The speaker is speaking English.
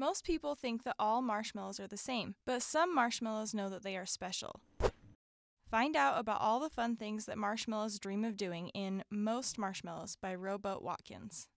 Most people think that all marshmallows are the same, but some marshmallows know that they are special. Find out about all the fun things that marshmallows dream of doing in Most Marshmallows by Rowboat Watkins.